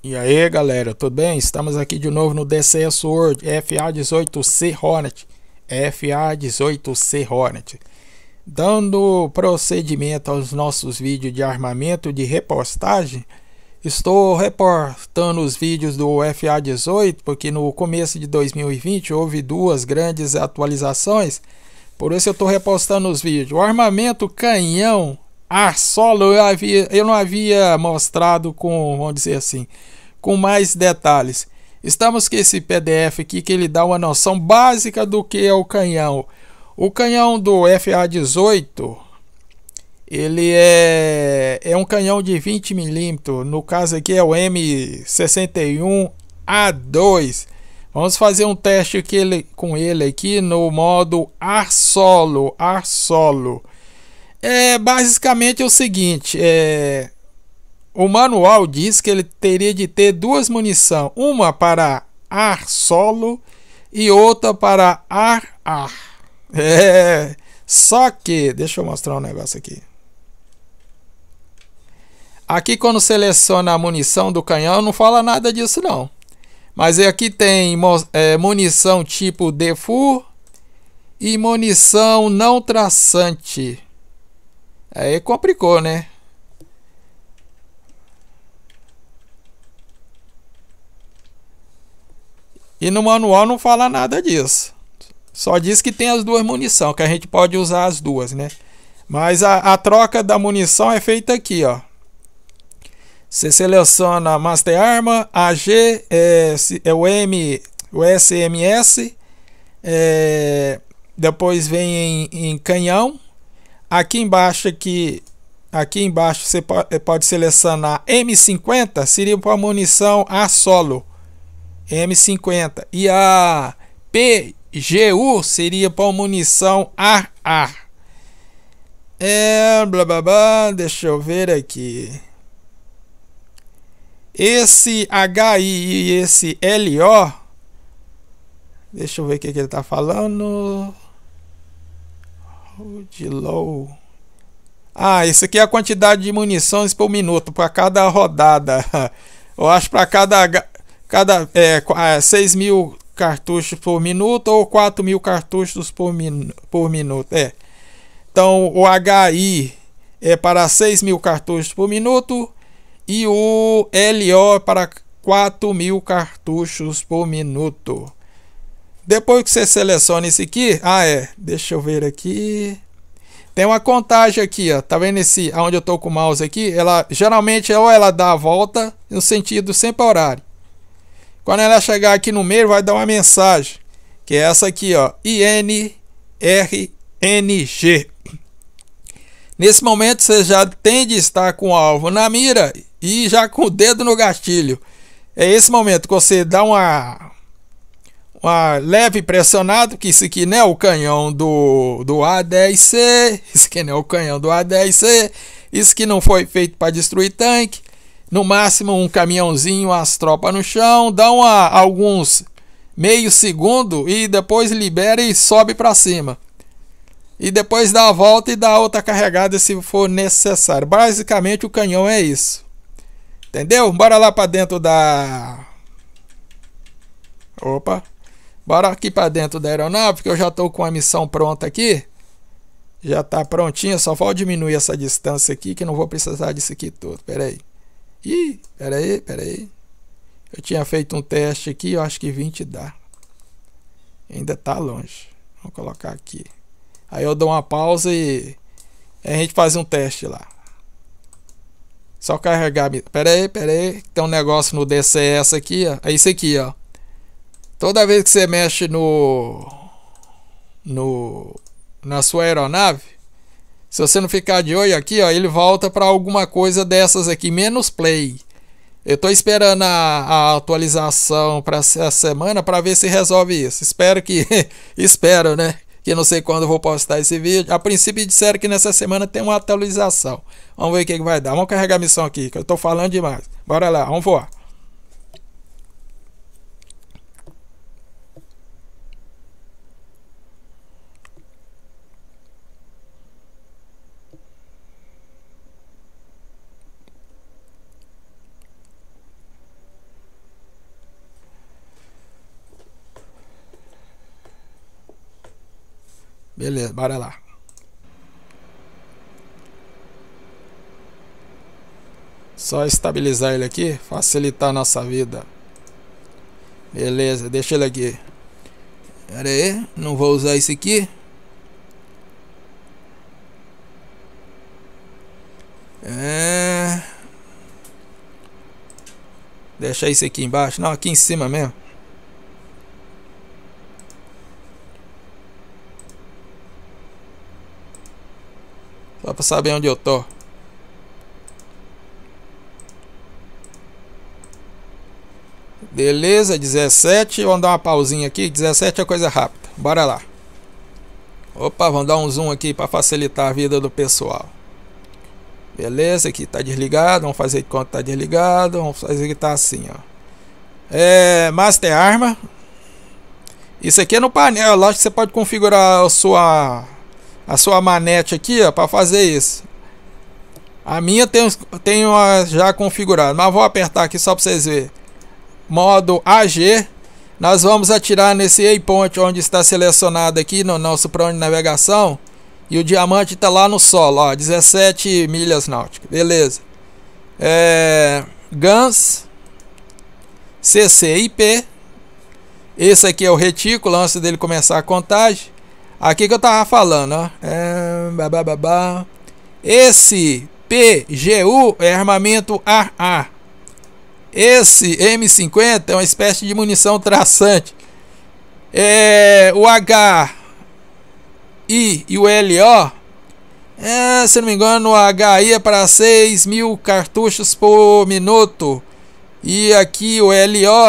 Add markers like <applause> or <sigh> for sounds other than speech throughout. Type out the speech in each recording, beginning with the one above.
E aí galera, tudo bem? Estamos aqui de novo no DCS World FA18C Hornet FA18C Hornet Dando procedimento aos nossos vídeos de armamento de repostagem Estou reportando os vídeos do FA18 porque no começo de 2020 houve duas grandes atualizações Por isso eu estou repostando os vídeos O armamento canhão ar ah, solo eu, havia, eu não havia mostrado com, vamos dizer assim, com mais detalhes. Estamos com esse PDF aqui que ele dá uma noção básica do que é o canhão. O canhão do FA18, ele é, é um canhão de 20 milímetros, no caso aqui é o M61A2. Vamos fazer um teste ele, com ele aqui no modo ar solo, ar solo. É, basicamente é o seguinte, é, o manual diz que ele teria de ter duas munição, uma para ar solo e outra para ar ar. É, só que, deixa eu mostrar um negócio aqui. Aqui quando seleciona a munição do canhão não fala nada disso não. Mas é aqui tem é, munição tipo defur e munição não traçante. Aí complicou, né? E no manual não fala nada disso. Só diz que tem as duas munição, que a gente pode usar as duas, né? Mas a, a troca da munição é feita aqui, ó. Você seleciona Master Arma, AG, é, é o M, o SMS, é, depois vem em, em canhão, Aqui embaixo aqui, é aqui embaixo você eh, pode selecionar M50, seria para munição a solo. M50 e a PGU seria para munição AA. É, blá, blá, blá, deixa eu ver aqui. Esse HI e esse LO. Deixa eu ver o que, que ele está falando de low. Ah, isso aqui é a quantidade de munições por minuto para cada rodada. <laughs> Eu acho para cada cada é, 6 é, mil cartuchos por minuto ou 4 mil cartuchos por, por minuto. É. Então o HI é para 6 mil cartuchos por minuto e o LO é para 4 mil cartuchos por minuto. Depois que você seleciona isso aqui, ah é, deixa eu ver aqui. Tem uma contagem aqui, ó. Tá vendo esse aonde eu tô com o mouse aqui? Ela geralmente ou ela dá a volta no sentido sempre horário. Quando ela chegar aqui no meio, vai dar uma mensagem, que é essa aqui, ó, INRNG. Nesse momento você já tem de estar com o alvo na mira e já com o dedo no gatilho. É esse momento que você dá uma uma leve pressionado, que isso aqui não é o canhão do, do A10C, <laughs> isso aqui não é o canhão do A10C, isso que não foi feito para destruir tanque, no máximo um caminhãozinho, as tropas no chão, dá a alguns meio segundo e depois libera e sobe para cima. E depois dá a volta e dá outra carregada se for necessário. Basicamente o canhão é isso. Entendeu? Bora lá para dentro da Opa. Bora aqui para dentro da aeronave, porque eu já estou com a missão pronta aqui. Já está prontinha, só vou diminuir essa distância aqui, que não vou precisar disso aqui todo. Pera aí. Ih, pera aí, pera aí. Eu tinha feito um teste aqui, eu acho que 20 dá. Ainda está longe. Vou colocar aqui. Aí eu dou uma pausa e a gente faz um teste lá. Só carregar. Pera aí, pera aí. Tem um negócio no DCS aqui, ó. É isso aqui, ó. Toda vez que você mexe no, no na sua aeronave, se você não ficar de olho aqui, ó, ele volta para alguma coisa dessas aqui, menos play. Eu estou esperando a, a atualização para essa semana para ver se resolve isso. Espero que <laughs> espero, né? Que não sei quando eu vou postar esse vídeo. A princípio disseram que nessa semana tem uma atualização. Vamos ver o que, que vai dar. Vamos carregar a missão aqui, que eu estou falando demais. Bora lá, vamos voar. Beleza, bora lá. Só estabilizar ele aqui, facilitar a nossa vida. Beleza, deixa ele aqui. Pera aí, não vou usar esse aqui. É... Deixa esse aqui embaixo. Não, aqui em cima mesmo. Só pra saber onde eu tô. Beleza, 17. Vamos dar uma pausinha aqui. 17 é coisa rápida. Bora lá. Opa, vamos dar um zoom aqui para facilitar a vida do pessoal. Beleza, aqui tá desligado. Vamos fazer de conta tá desligado. Vamos fazer que tá assim, ó. É, Master Arma. Isso aqui é no painel. Lógico que você pode configurar a sua a sua manete aqui, ó, para fazer isso. A minha tem uma já configurada mas vou apertar aqui só para vocês verem. Modo AG. Nós vamos atirar nesse waypoint onde está selecionado aqui no nosso plano de navegação. E o diamante está lá no solo, ó, 17 milhas náuticas. Beleza. É, GANS. CCIP. Esse aqui é o retículo antes dele começar a contagem. Aqui que eu tava falando, ó. É, bababá. Esse PGU é armamento AA. Esse M50 é uma espécie de munição traçante. É, o HI e o LO. É, se não me engano, o HI é para 6 mil cartuchos por minuto. E aqui o LO,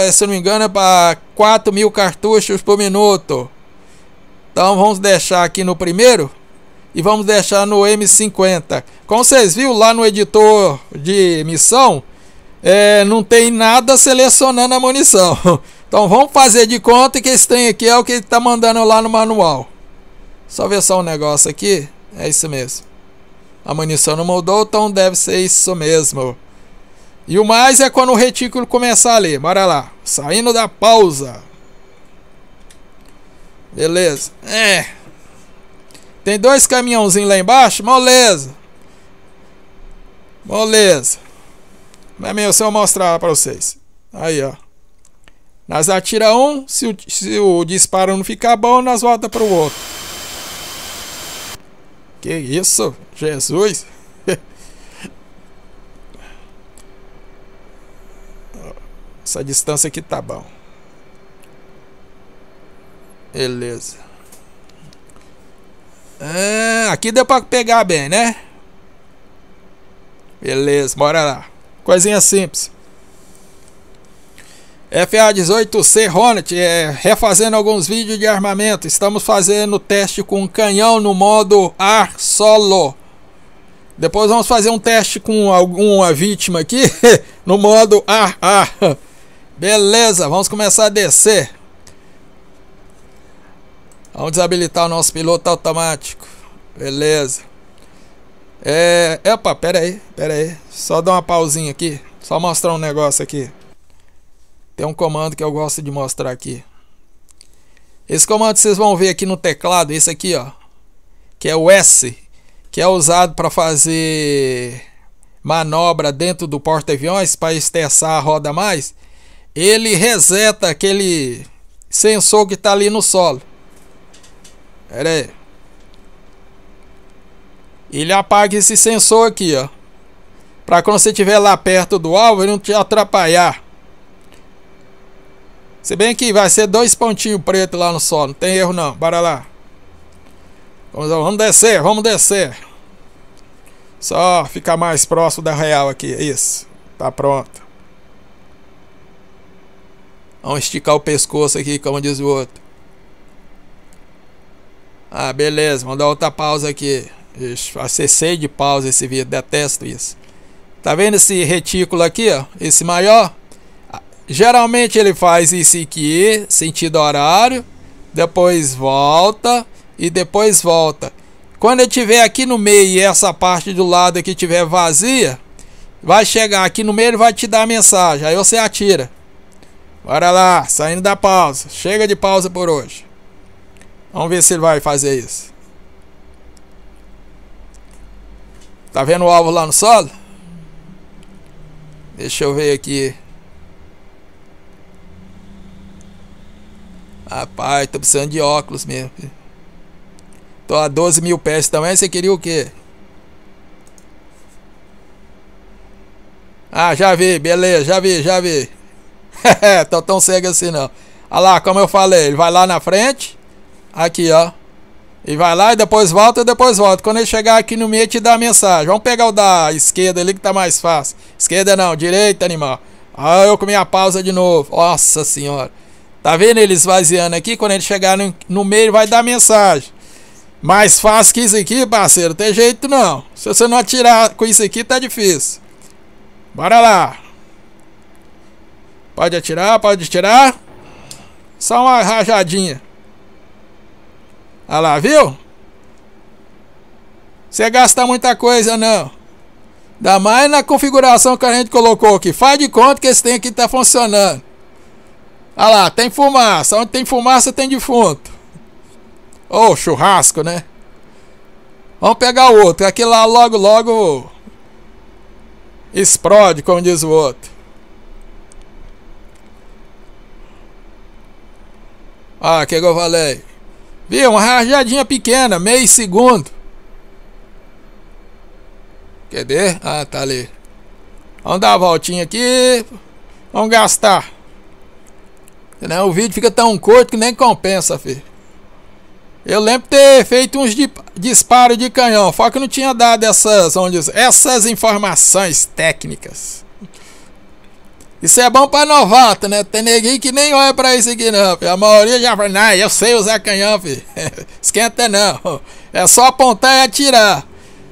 é, se não me engano, é para 4 mil cartuchos por minuto. Então vamos deixar aqui no primeiro e vamos deixar no M50. Como vocês viram lá no editor de missão, é, não tem nada selecionando a munição. <laughs> Então vamos fazer de conta que esse trem aqui é o que ele está mandando lá no manual. Só ver só um negócio aqui. É isso mesmo. A munição não mudou, então deve ser isso mesmo. E o mais é quando o retículo começar ali. Bora lá. Saindo da pausa. Beleza. É. Tem dois caminhãozinhos lá embaixo. Moleza. Moleza. Mas, meu, se eu mostrar pra vocês. Aí, ó. Nós atira um, se o, se o disparo não ficar bom, nós volta pro outro. Que isso, Jesus. <laughs> Essa distância aqui tá bom. Beleza. Ah, aqui deu pra pegar bem, né? Beleza, bora lá. Coisinha simples. FA-18C Hornet, é, refazendo alguns vídeos de armamento. Estamos fazendo teste com um canhão no modo ar solo. Depois vamos fazer um teste com alguma vítima aqui <laughs> no modo ar A. Beleza, vamos começar a descer. Vamos desabilitar o nosso piloto automático. Beleza. É. Epa, pera aí, pera aí. Só dar uma pausinha aqui. Só mostrar um negócio aqui. Tem um comando que eu gosto de mostrar aqui. Esse comando vocês vão ver aqui no teclado, esse aqui, ó. Que é o S, que é usado para fazer manobra dentro do porta-aviões para estressar a roda mais. Ele reseta aquele sensor que está ali no solo. Pera aí. Ele apaga esse sensor aqui, ó. Pra quando você estiver lá perto do alvo, ele não te atrapalhar. Se bem que vai ser dois pontinhos pretos lá no solo, Não tem erro não. Bora lá. Vamos, vamos descer, vamos descer. Só ficar mais próximo da real aqui. Isso. Tá pronto. Vamos esticar o pescoço aqui, como diz o outro. Ah, beleza, vamos dar outra pausa aqui. Ixi, acessei de pausa esse vídeo, detesto isso. Tá vendo esse retículo aqui, ó? Esse maior? Ah, geralmente ele faz isso aqui, sentido horário, depois volta e depois volta. Quando eu tiver aqui no meio e essa parte do lado aqui tiver vazia, vai chegar aqui no meio e vai te dar a mensagem. Aí você atira. Bora lá, saindo da pausa. Chega de pausa por hoje. Vamos ver se ele vai fazer isso. Tá vendo o alvo lá no solo? Deixa eu ver aqui. Rapaz, tô precisando de óculos mesmo. Tô a 12 mil pés também, você queria o quê? Ah, já vi, beleza, já vi, já vi. <laughs> tô tão cego assim não. Olha lá, como eu falei, ele vai lá na frente. Aqui, ó. E vai lá e depois volta e depois volta. Quando ele chegar aqui no meio, te dá a mensagem. Vamos pegar o da esquerda ali que tá mais fácil. Esquerda não, direita, animal. Ah, eu comi a pausa de novo. Nossa senhora. Tá vendo ele esvaziando aqui? Quando ele chegar no, no meio, vai dar mensagem. Mais fácil que isso aqui, parceiro. Não tem jeito não. Se você não atirar com isso aqui, tá difícil. Bora lá. Pode atirar, pode atirar. Só uma rajadinha. Olha lá, viu? Você gasta muita coisa, não. Ainda mais na configuração que a gente colocou aqui. Faz de conta que esse tem aqui está funcionando. Olha lá, tem fumaça. Onde tem fumaça tem defunto. Ou oh, churrasco, né? Vamos pegar o outro. Aqui lá logo, logo. Explode, como diz o outro. Ah, o que, que eu falei? Viu? Uma rajadinha pequena, meio segundo. Quer ver? Ah, tá ali. Vamos dar uma voltinha aqui. Vamos gastar. Senão o vídeo fica tão curto que nem compensa, filho. Eu lembro ter feito uns disparos de canhão. Só que não tinha dado essas, onde, essas informações técnicas. Isso é bom pra novato, né? Tem neguinho que nem olha pra isso aqui, não, filho. A maioria já fala, não, eu sei usar canhão, filho. <laughs> Esquenta não. É só apontar e atirar.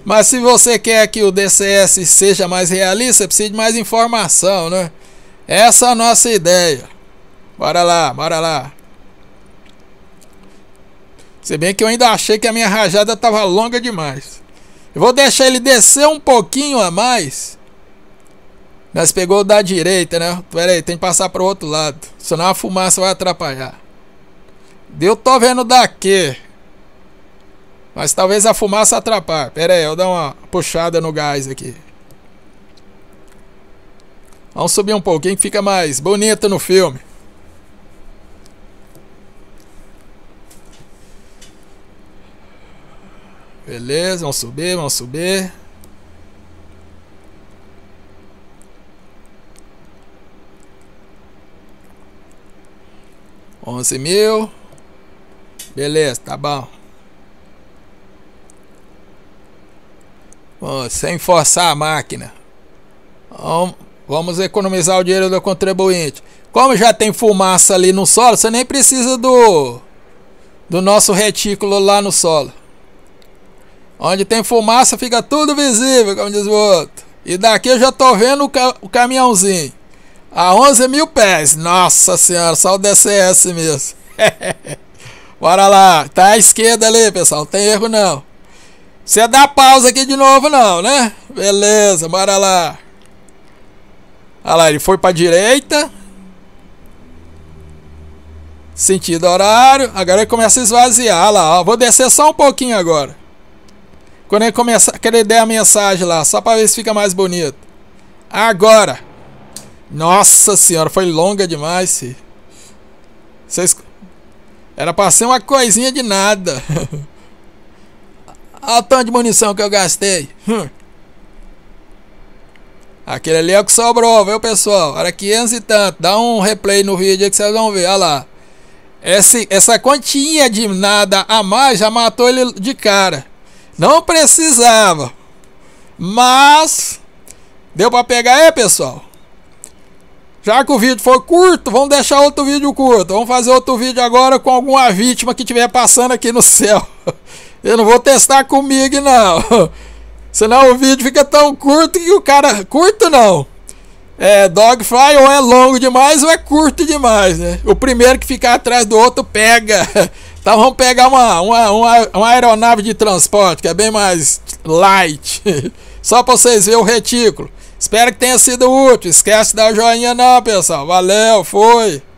Mas se você quer que o DCS seja mais realista, precisa de mais informação, né? Essa é a nossa ideia. Bora lá, bora lá. Se bem que eu ainda achei que a minha rajada tava longa demais. Eu vou deixar ele descer um pouquinho a mais nós pegou da direita, né? Pera aí, tem que passar pro outro lado. Senão a fumaça vai atrapalhar. Deu, tô vendo daqui. Mas talvez a fumaça atrapalhe. Pera aí, eu dou uma puxada no gás aqui. Vamos subir um pouquinho que fica mais bonito no filme. Beleza, vamos subir, vamos subir. 11 mil. Beleza, tá bom. bom sem forçar a máquina. Bom, vamos economizar o dinheiro do contribuinte. Como já tem fumaça ali no solo, você nem precisa do, do nosso retículo lá no solo. Onde tem fumaça fica tudo visível, como diz o outro. E daqui eu já tô vendo o, ca o caminhãozinho. A 11 mil pés. Nossa senhora, só o DCS mesmo. <laughs> Bora lá. Tá à esquerda ali, pessoal. Não tem erro não. Você dá pausa aqui de novo não, né? Beleza, bora lá. Olha lá, ele foi pra direita. Sentido horário. Agora ele começa a esvaziar. Olha lá, ó. Vou descer só um pouquinho agora. Quando ele começar, que ele der a mensagem lá, só para ver se fica mais bonito. Agora. Nossa senhora, foi longa demais. Se. Cês... Era pra ser uma coisinha de nada. <laughs> Olha o tanto de munição que eu gastei. Hum. Aquele ali é o que sobrou, viu pessoal? Era 500 e tanto. Dá um replay no vídeo aí que vocês vão ver. Olha lá. Esse, essa quantia de nada a mais já matou ele de cara. Não precisava. Mas. Deu pra pegar aí, é, pessoal? Já que o vídeo foi curto, vamos deixar outro vídeo curto. Vamos fazer outro vídeo agora com alguma vítima que estiver passando aqui no céu. <laughs> Eu não vou testar comigo, não. <laughs> Senão o vídeo fica tão curto que o cara. Curto não. É, Dogfly ou é longo demais ou é curto demais, né? O primeiro que ficar atrás do outro pega. <laughs> Então vamos pegar uma, uma, uma, uma aeronave de transporte, que é bem mais light. Só para vocês verem o retículo. Espero que tenha sido útil. Esquece de dar o joinha não, pessoal. Valeu, foi!